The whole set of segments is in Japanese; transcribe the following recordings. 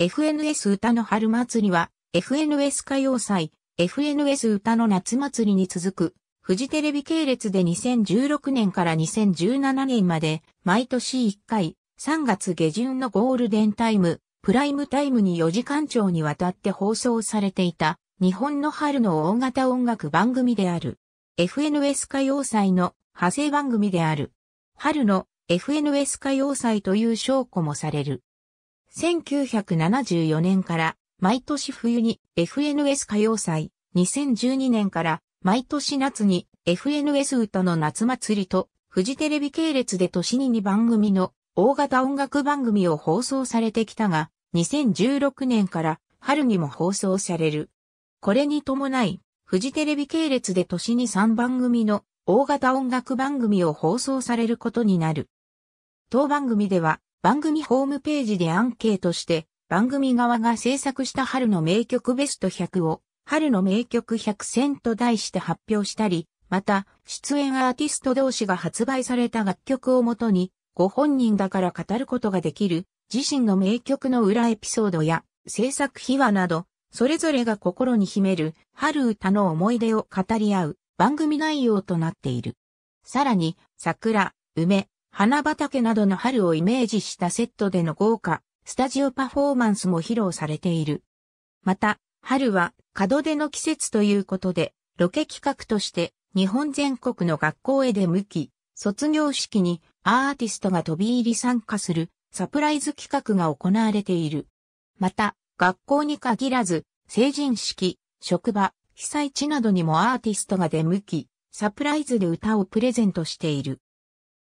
FNS 歌の春祭りは、FNS 歌謡祭、FNS 歌の夏祭りに続く、フジテレビ系列で2016年から2017年まで、毎年1回、3月下旬のゴールデンタイム、プライムタイムに4時間長にわたって放送されていた、日本の春の大型音楽番組である。FNS 歌謡祭の派生番組である。春の FNS 歌謡祭という証拠もされる。1974年から毎年冬に FNS 歌謡祭、2012年から毎年夏に FNS 歌の夏祭りとフジテレビ系列で年に2番組の大型音楽番組を放送されてきたが、2016年から春にも放送される。これに伴い、フジテレビ系列で年に3番組の大型音楽番組を放送されることになる。当番組では番組ホームページでアンケートして、番組側が制作した春の名曲ベスト100を、春の名曲100選と題して発表したり、また、出演アーティスト同士が発売された楽曲をもとに、ご本人だから語ることができる、自身の名曲の裏エピソードや、制作秘話など、それぞれが心に秘める、春歌の思い出を語り合う、番組内容となっている。さらに、桜、梅、花畑などの春をイメージしたセットでの豪華、スタジオパフォーマンスも披露されている。また、春は門出の季節ということで、ロケ企画として日本全国の学校へ出向き、卒業式にアーティストが飛び入り参加するサプライズ企画が行われている。また、学校に限らず、成人式、職場、被災地などにもアーティストが出向き、サプライズで歌をプレゼントしている。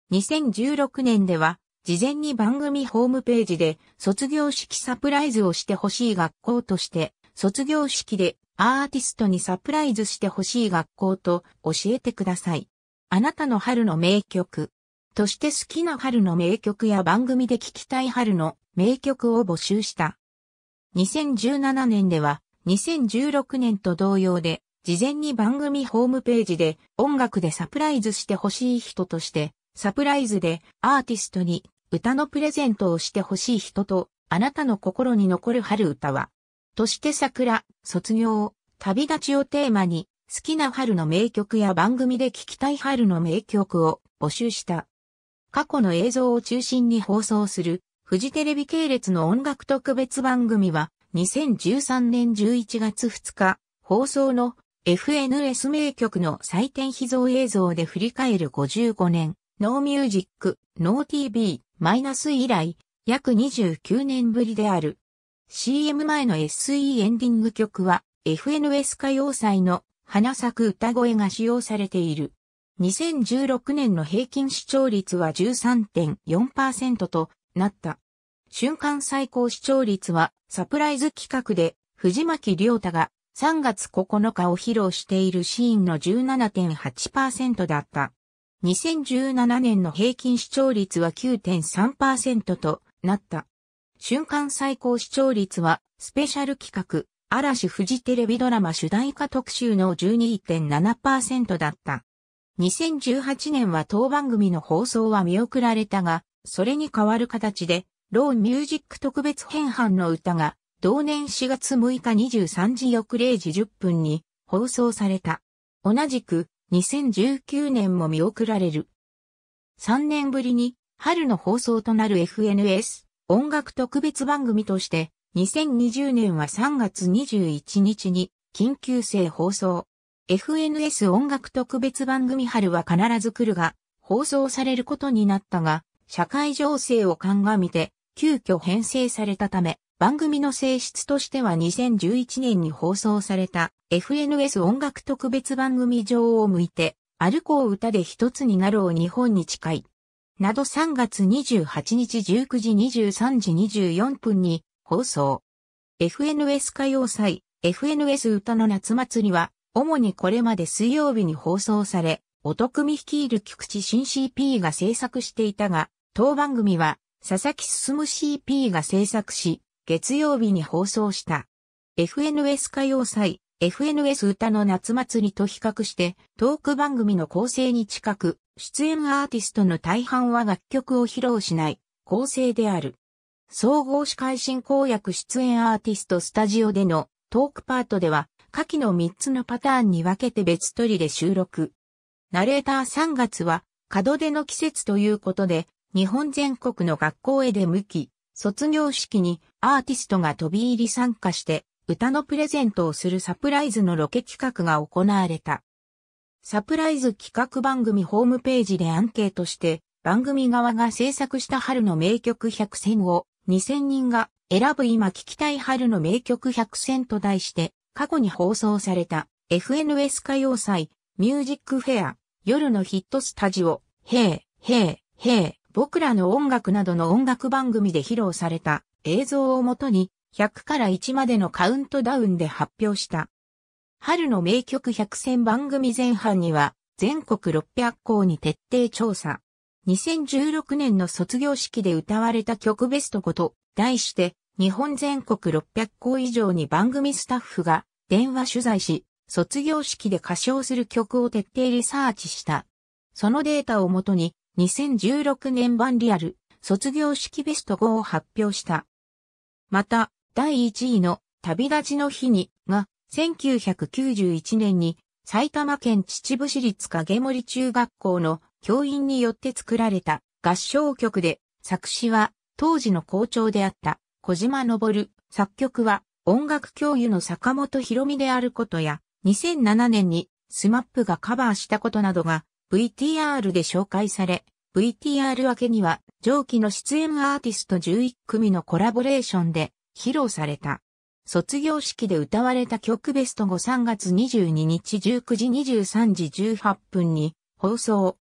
2016年では、事前に番組ホームページで卒業式サプライズをしてほしい学校として、卒業式でアーティストにサプライズしてほしい学校と教えてください。あなたの春の名曲。として好きな春の名曲や番組で聴きたい春の名曲を募集した。2017年では2016年と同様で事前に番組ホームページで音楽でサプライズしてほしい人としてサプライズでアーティストに歌のプレゼントをしてほしい人と、あなたの心に残る春歌は、として桜、卒業、旅立ちをテーマに、好きな春の名曲や番組で聴きたい春の名曲を募集した。過去の映像を中心に放送する、フジテレビ系列の音楽特別番組は、2013年11月2日、放送の FNS 名曲の祭典秘蔵映像で振り返る55年、ノーミュージック、ノー TV、マイナス以来、約29年ぶりである。CM 前の SE エンディング曲は、FNS 歌謡祭の花咲く歌声が使用されている。2016年の平均視聴率は13.4%となった。瞬間最高視聴率はサプライズ企画で藤巻亮太が3月9日を披露しているシーンの17.8%だった。2017年の平均視聴率は9.3%となった。瞬間最高視聴率は、スペシャル企画、嵐フジテレビドラマ主題歌特集の12.7%だった。2018年は当番組の放送は見送られたが、それに代わる形で、ローンミュージック特別編版の歌が、同年4月6日23時翌0時10分に放送された。同じく、2019年も見送られる。3年ぶりに春の放送となる FNS 音楽特別番組として2020年は3月21日に緊急性放送。FNS 音楽特別番組春は必ず来るが放送されることになったが社会情勢を鑑みて急遽編成されたため番組の性質としては2011年に放送された FNS 音楽特別番組上を向いて、歩こう歌で一つになろう日本に近い。など3月28日19時23時24分に放送。FNS 歌謡祭、FNS 歌の夏祭りは、主にこれまで水曜日に放送され、おくみ率いる菊池新 CP が制作していたが、当番組は、佐々木進 CP が制作し、月曜日に放送した。FNS 歌謡祭、FNS 歌の夏祭りと比較して、トーク番組の構成に近く、出演アーティストの大半は楽曲を披露しない構成である。総合司会進行役出演アーティストスタジオでのトークパートでは、下記の3つのパターンに分けて別取りで収録。ナレーター3月は、門出の季節ということで、日本全国の学校へ出向き、卒業式にアーティストが飛び入り参加して歌のプレゼントをするサプライズのロケ企画が行われた。サプライズ企画番組ホームページでアンケートして番組側が制作した春の名曲100選を2000人が選ぶ今聴きたい春の名曲100選と題して過去に放送された FNS 歌謡祭ミュージックフェア夜のヒットスタジオ、ヘイ、ヘイ、ヘイ、僕らの音楽などの音楽番組で披露された映像をもとに100から1までのカウントダウンで発表した。春の名曲100選番組前半には全国600校に徹底調査。2016年の卒業式で歌われた曲ベストこと題して日本全国600校以上に番組スタッフが電話取材し、卒業式で歌唱する曲を徹底リサーチした。そのデータをもとに2016年版リアル卒業式ベスト5を発表した。また、第1位の旅立ちの日にが1991年に埼玉県秩父市立影森中学校の教員によって作られた合唱曲で作詞は当時の校長であった小島昇、作曲は音楽教諭の坂本博美であることや2007年にスマップがカバーしたことなどが VTR で紹介され、VTR 明けには上記の出演アーティスト11組のコラボレーションで披露された。卒業式で歌われた曲ベスト後3月22日19時23時18分に放送。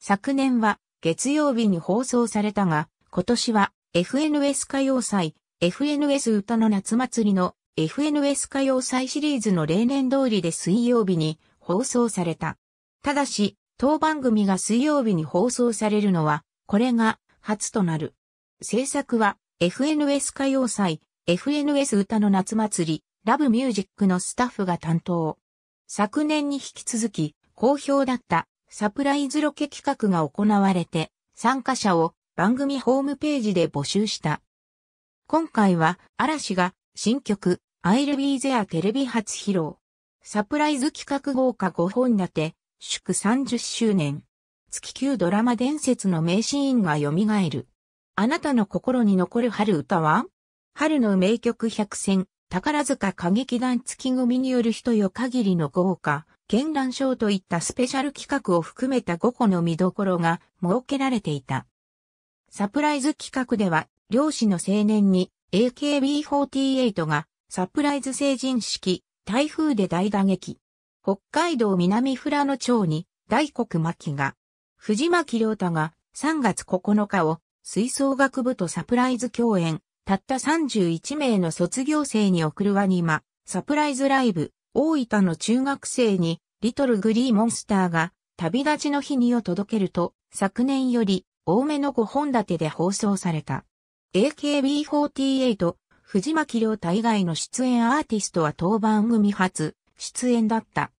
昨年は月曜日に放送されたが、今年は FNS 歌謡祭、FNS 歌の夏祭りの FNS 歌謡祭シリーズの例年通りで水曜日に放送された。ただし、当番組が水曜日に放送されるのは、これが初となる。制作は、FNS 歌謡祭、FNS 歌の夏祭り、ラブミュージックのスタッフが担当。昨年に引き続き、好評だったサプライズロケ企画が行われて、参加者を番組ホームページで募集した。今回は、嵐が新曲、I'll Be There テレビ初披露。サプライズ企画豪華5本立て、祝30周年。月級ドラマ伝説の名シーンが蘇る。あなたの心に残る春歌は春の名曲百選、宝塚歌劇団月組による人よ限りの豪華、絢爛賞といったスペシャル企画を含めた5個の見どころが設けられていた。サプライズ企画では、漁師の青年に AKB48 がサプライズ成人式、台風で大打撃、北海道南富良野町に大黒巻が、藤巻良太が3月9日を吹奏楽部とサプライズ共演、たった31名の卒業生に送るワニマ、サプライズライブ、大分の中学生に、リトルグリーモンスターが、旅立ちの日にを届けると、昨年より多めの5本立てで放送された。AKB48、藤巻亮太以外の出演アーティストは当番組初、出演だった。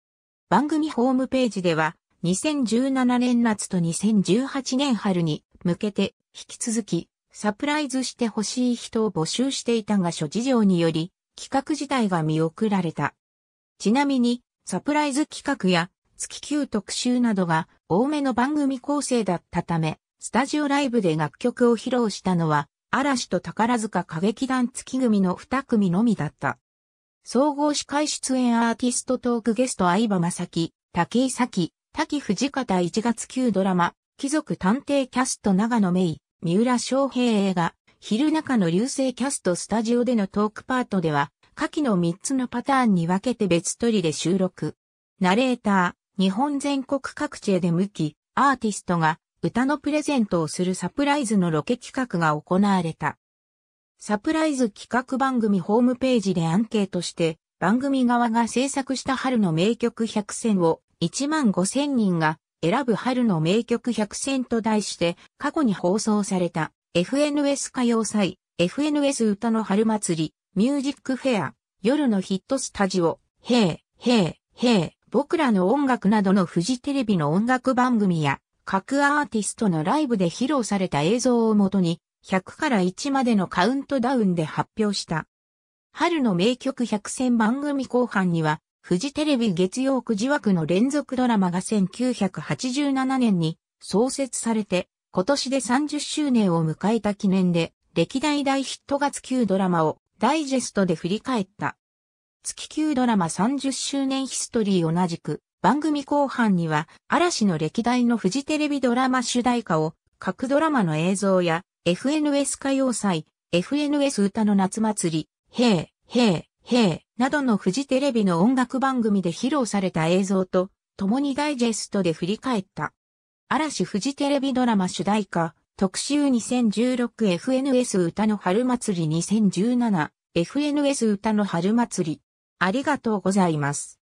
番組ホームページでは、2017年夏と2018年春に向けて、引き続き、サプライズしてほしい人を募集していたが諸事情により、企画自体が見送られた。ちなみに、サプライズ企画や月級特集などが多めの番組構成だったため、スタジオライブで楽曲を披露したのは、嵐と宝塚歌劇団月組の2組のみだった。総合司会出演アーティストトークゲスト相葉正樹、滝井咲、滝藤方1月9ドラマ、貴族探偵キャスト長野芽衣、三浦翔平映画、昼中の流星キャストスタジオでのトークパートでは、下記の3つのパターンに分けて別撮りで収録。ナレーター、日本全国各地へ出向き、アーティストが歌のプレゼントをするサプライズのロケ企画が行われた。サプライズ企画番組ホームページでアンケートして、番組側が制作した春の名曲100選を1万5000人が選ぶ春の名曲100選と題して過去に放送された FNS 歌謡祭、FNS 歌の春祭り、ミュージックフェア、夜のヒットスタジオ、ヘイ、ヘイ、ヘイ、僕らの音楽などのフジテレビの音楽番組や各アーティストのライブで披露された映像をもとに100から1までのカウントダウンで発表した。春の名曲100選番組後半には、フジテレビ月曜9時枠の連続ドラマが1987年に創設されて、今年で30周年を迎えた記念で、歴代大ヒット月9ドラマをダイジェストで振り返った。月9ドラマ30周年ヒストリー同じく、番組後半には、嵐の歴代のフジテレビドラマ主題歌を、各ドラマの映像や FNS 歌謡祭、FNS 歌の夏祭り、へえ、へえ、へえ。などのフジテレビの音楽番組で披露された映像と、共にダイジェストで振り返った。嵐フジテレビドラマ主題歌、特集 2016FNS 歌の春祭り 2017FNS 歌の春祭り。ありがとうございます。